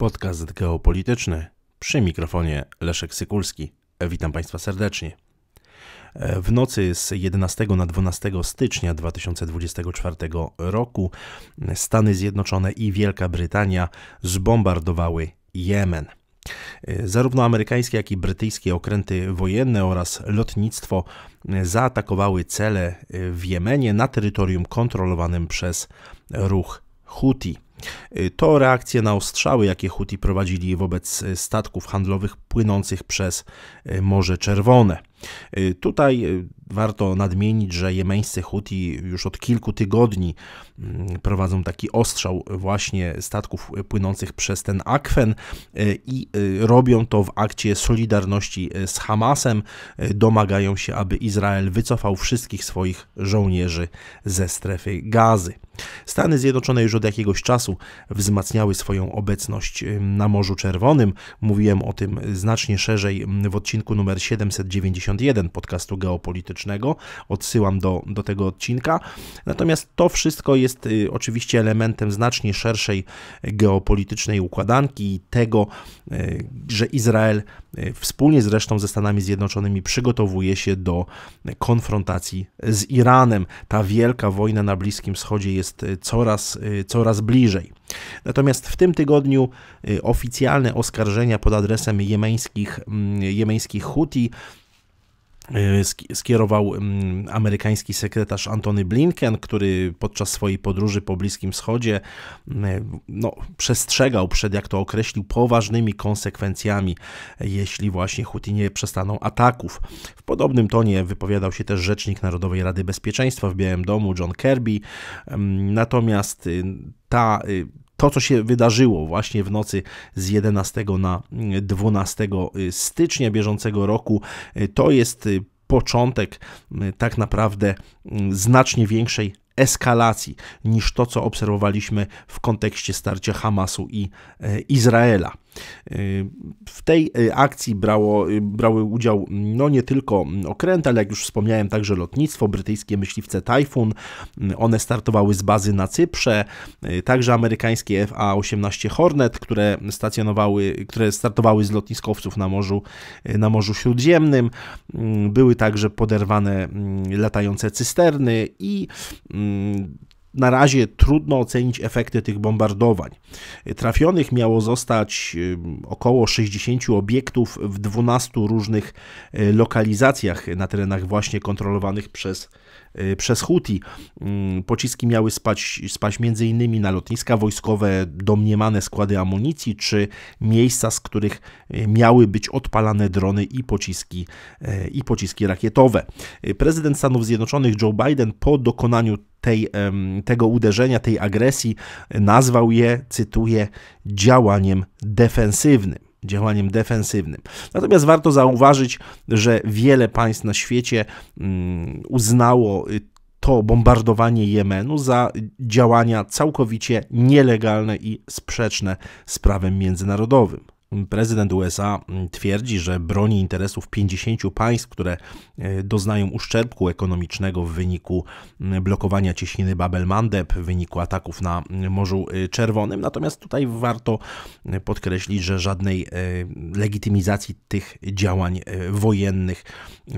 Podcast geopolityczny przy mikrofonie Leszek Sykulski. Witam Państwa serdecznie. W nocy z 11 na 12 stycznia 2024 roku Stany Zjednoczone i Wielka Brytania zbombardowały Jemen. Zarówno amerykańskie, jak i brytyjskie okręty wojenne oraz lotnictwo zaatakowały cele w Jemenie na terytorium kontrolowanym przez ruch Houthi. Y, to reakcje na ostrzały, jakie Huti prowadzili wobec y, statków handlowych płynących przez y, Morze Czerwone. Tutaj Warto nadmienić, że jemeńscy Huti już od kilku tygodni mm, prowadzą taki ostrzał właśnie statków płynących przez ten akwen e, i e, robią to w akcie solidarności e, z Hamasem. Domagają się, aby Izrael wycofał wszystkich swoich żołnierzy ze strefy gazy. Stany Zjednoczone już od jakiegoś czasu wzmacniały swoją obecność na Morzu Czerwonym. Mówiłem o tym znacznie szerzej mm, w odcinku numer 791 podcastu geopolitycznego mlecznego. Odsyłam do, do tego odcinka. Natomiast to wszystko jest y, oczywiście elementem znacznie szerszej geopolitycznej układanki i tego, y, że Izrael y, wspólnie zresztą ze Stanami Zjednoczonymi przygotowuje się do konfrontacji z Iranem. Ta wielka wojna na Bliskim Wschodzie jest coraz, coraz bliżej. Natomiast w tym tygodniu oficjalne oskarżenia pod adresem jemeńskich, mm, jemeńskich Huti E, skierował mm, amerykański sekretarz Antony Blinken, który podczas swojej podróży po Bliskim Wschodzie mm, e, no, przestrzegał przed, jak to określił, poważnymi konsekwencjami, jeśli właśnie Huti nie przestaną ataków. W podobnym tonie wypowiadał się też rzecznik Narodowej Rady Bezpieczeństwa w Białym Domu John Kirby. Mm, natomiast y, ta y, to, co się wydarzyło właśnie w nocy z 11 na 12 mm, y, stycznia bieżącego roku, y, to jest y, początek tak naprawdę mm, znacznie większej eskalacji niż to, co obserwowaliśmy w kontekście starcia Hamasu i e, Izraela. W tej y, akcji brało, y, brały udział mm, no nie tylko okręt, ale jak już wspomniałem, także lotnictwo, brytyjskie myśliwce Typhoon. Mm, one startowały z bazy na Cyprze, y, także amerykańskie FA-18 Hornet, które stacjonowały, które startowały z lotniskowców na Morzu, na Morzu Śródziemnym. Mm, były także poderwane latające cysterny i na razie trudno ocenić efekty tych bombardowań. Trafionych miało zostać y, około 60 obiektów w 12 różnych y, lokalizacjach na terenach właśnie kontrolowanych przez y, przez Huti. Mm, pociski miały spać, spać m.in. na lotniska wojskowe, domniemane składy amunicji, czy miejsca, z których miały być odpalane drony i pociski, i pociski rakietowe. Prezydent Stanów Zjednoczonych Joe Biden po dokonaniu tej, tego uderzenia, tej agresji, nazwał je, cytuję, działaniem defensywnym. Działaniem defensywnym. Natomiast warto zauważyć, że wiele państw na świecie mm, uznało y, to bombardowanie Jemenu za działania całkowicie nielegalne i sprzeczne z prawem międzynarodowym. Prezydent USA mm, twierdzi, że broni interesów 50 państw, które e, doznają uszczerbku ekonomicznego w wyniku mm, blokowania cieśniny Babel-Mandeb, w wyniku ataków na mm, Morzu e, Czerwonym. Natomiast tutaj warto e, podkreślić, że żadnej legitymizacji tych działań wojennych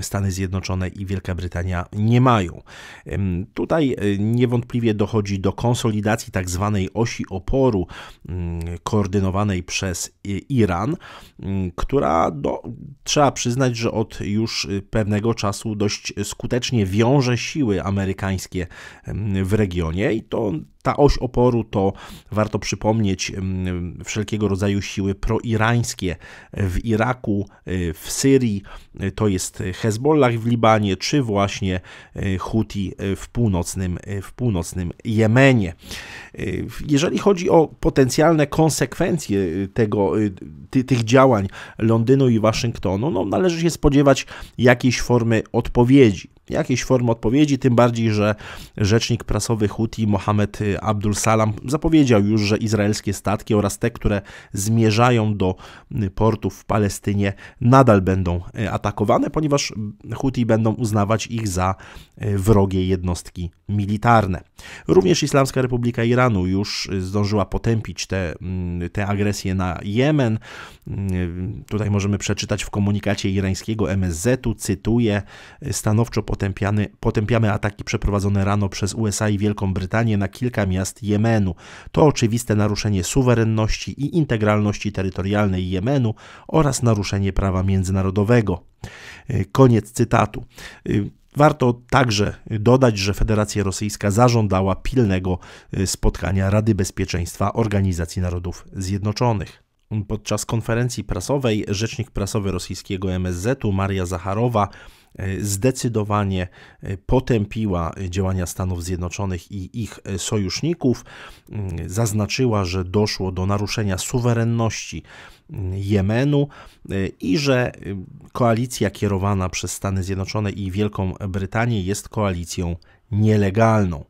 Stany Zjednoczone i Wielka Brytania nie mają. Tutaj niewątpliwie dochodzi do konsolidacji tzw. Tak osi oporu koordynowanej przez Iran Iran, mm, która no, trzeba przyznać, że od już y, pewnego czasu dość skutecznie wiąże siły amerykańskie mm, w regionie i to ta oś oporu to warto przypomnieć mm, wszelkiego rodzaju siły proirańskie w Iraku, y, w Syrii, y, to jest Hezbollah w Libanie, czy właśnie Houthi w północnym, w północnym Jemenie. Jeżeli chodzi o potencjalne konsekwencje tego ty, tych działań Londynu i Waszyngtonu, no, należy się spodziewać jakiejś formy odpowiedzi. Jakiejś formy odpowiedzi, tym bardziej, że rzecznik prasowy Houthi Mohamed Abdul Salam zapowiedział już, że izraelskie statki oraz te, które zmierzają do portów w Palestynie, nadal będą e, atakowane, ponieważ Houthi będą uznawać ich za e, wrogie jednostki militarne. Również Islamska Republika Iranu już e, zdążyła potępić te, mm, te agresje na Jemen. Mm, tutaj możemy przeczytać w komunikacie irańskiego MSZ-u, cytuję, stanowczo potępiamy, potępiamy ataki przeprowadzone rano przez USA i Wielką Brytanię na kilka miast Jemenu. To oczywiste naruszenie suwerenności i integralności terytorialnej Jemenu oraz naruszenie prawa międzynarodowego. Y, koniec cytatu. Y, warto także dodać, że Federacja Rosyjska zażądała pilnego y, spotkania Rady Bezpieczeństwa Organizacji Narodów Zjednoczonych. Podczas konferencji prasowej rzecznik prasowy rosyjskiego MSZ-u Maria Zacharowa e, zdecydowanie e, potępiła działania Stanów Zjednoczonych i ich e, sojuszników. Mm, zaznaczyła, że doszło do naruszenia suwerenności mm, Jemenu i że koalicja kierowana przez Stany Zjednoczone i Wielką Brytanię jest koalicją nielegalną.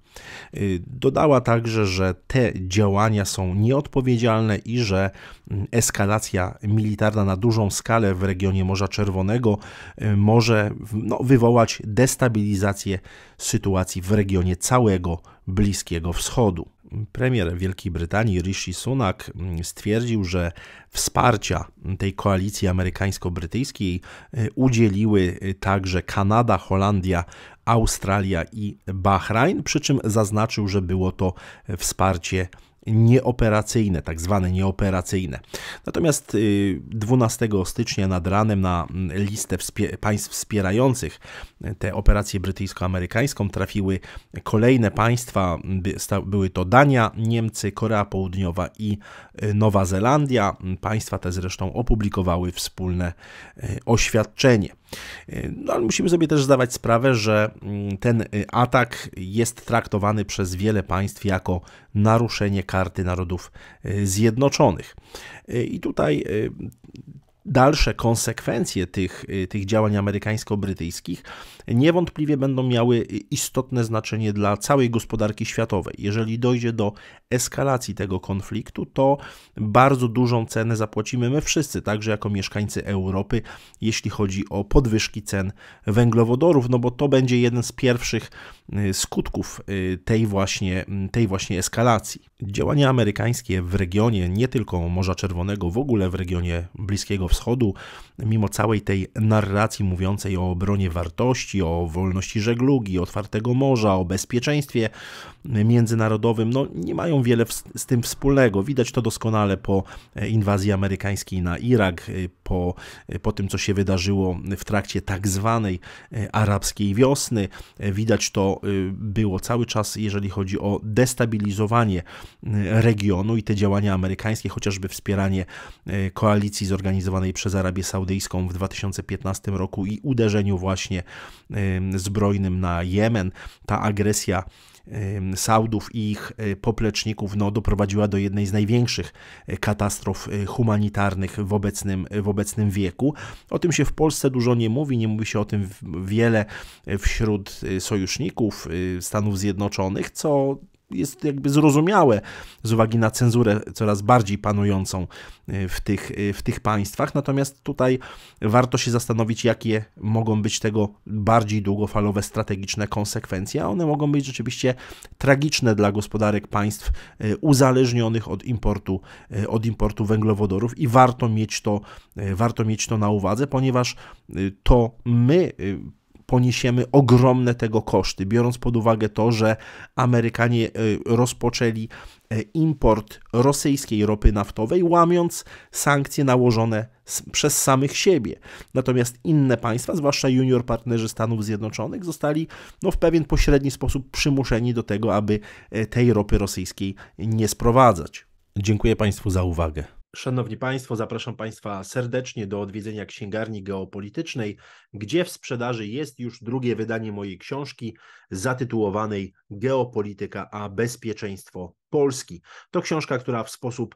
Y, dodała także, że te działania są nieodpowiedzialne i że mm, eskalacja militarna na dużą skalę w regionie Morza Czerwonego y, może no, wywołać destabilizację sytuacji w regionie całego Bliskiego Wschodu. Premier Wielkiej Brytanii Rishi Sunak mm, stwierdził, że wsparcia tej koalicji amerykańsko-brytyjskiej y, udzieliły także Kanada, Holandia Australia i Bahrajn, przy czym zaznaczył, że było to wsparcie nieoperacyjne, tak zwane nieoperacyjne. Natomiast 12 y, stycznia nad ranem na mm, listę państw wspierających y, tę operację brytyjsko-amerykańską trafiły kolejne państwa, mm, były to Dania, Niemcy, Korea Południowa i y, Nowa Zelandia. Państwa te zresztą opublikowały wspólne oświadczenie. Y, no ale musimy sobie też zdawać sprawę, że mm, ten y, atak jest traktowany przez wiele państw jako naruszenie karty narodów y, zjednoczonych. I tutaj dalsze konsekwencje tych, y, tych działań amerykańsko-brytyjskich niewątpliwie będą miały y, istotne znaczenie dla całej gospodarki światowej. Jeżeli dojdzie do eskalacji tego konfliktu, to bardzo dużą cenę zapłacimy my wszyscy, także jako mieszkańcy Europy, jeśli chodzi o podwyżki cen węglowodorów, no bo to będzie jeden z pierwszych y, skutków tej właśnie, mm, tej właśnie eskalacji. Działania amerykańskie w regionie nie tylko Morza Czerwonego, w ogóle w regionie Bliskiego Wschodu, mimo całej tej narracji mówiącej o obronie wartości, o wolności żeglugi, otwartego morza, o bezpieczeństwie międzynarodowym, no nie mają wiele z tym wspólnego. Widać to doskonale po inwazji amerykańskiej na Irak, po, po tym, co się wydarzyło w trakcie tak zwanej e, arabskiej wiosny. E, widać to e, było cały czas, jeżeli chodzi o destabilizowanie regionu i te działania amerykańskie, chociażby wspieranie koalicji zorganizowanej wywołanej przez Arabię Saudyjską w 2015 roku i uderzeniu właśnie zbrojnym na Jemen. Ta agresja Saudów i ich e, popleczników no, doprowadziła do jednej z największych e, katastrof e, humanitarnych w obecnym, w obecnym wieku. O tym się w Polsce dużo nie mówi, nie mówi się o tym wiele wśród sojuszników Stanów Zjednoczonych, co jest jakby zrozumiałe z uwagi na cenzurę coraz bardziej panującą e, w tych, e, w tych państwach. Natomiast tutaj warto się zastanowić, jakie mogą być tego bardziej długofalowe strategiczne konsekwencje, a one mogą być rzeczywiście tragiczne dla gospodarek państw e, uzależnionych od importu, od importu węglowodorów i warto mieć to, warto mieć to na uwadze, ponieważ to my poniesiemy ogromne tego koszty, biorąc pod uwagę to, że Amerykanie e, rozpoczęli e, import rosyjskiej ropy naftowej, łamiąc sankcje nałożone przez samych siebie. Natomiast inne państwa, zwłaszcza junior partnerzy Stanów Zjednoczonych, zostali no, w pewien pośredni sposób przymuszeni do tego, aby e, tej ropy rosyjskiej nie sprowadzać. Dziękuję Państwu za uwagę. Szanowni Państwo, zapraszam Państwa serdecznie do odwiedzenia księgarni geopolitycznej, gdzie w sprzedaży jest już drugie wydanie mojej książki zatytułowanej Geopolityka a bezpieczeństwo Polski. To książka, która w sposób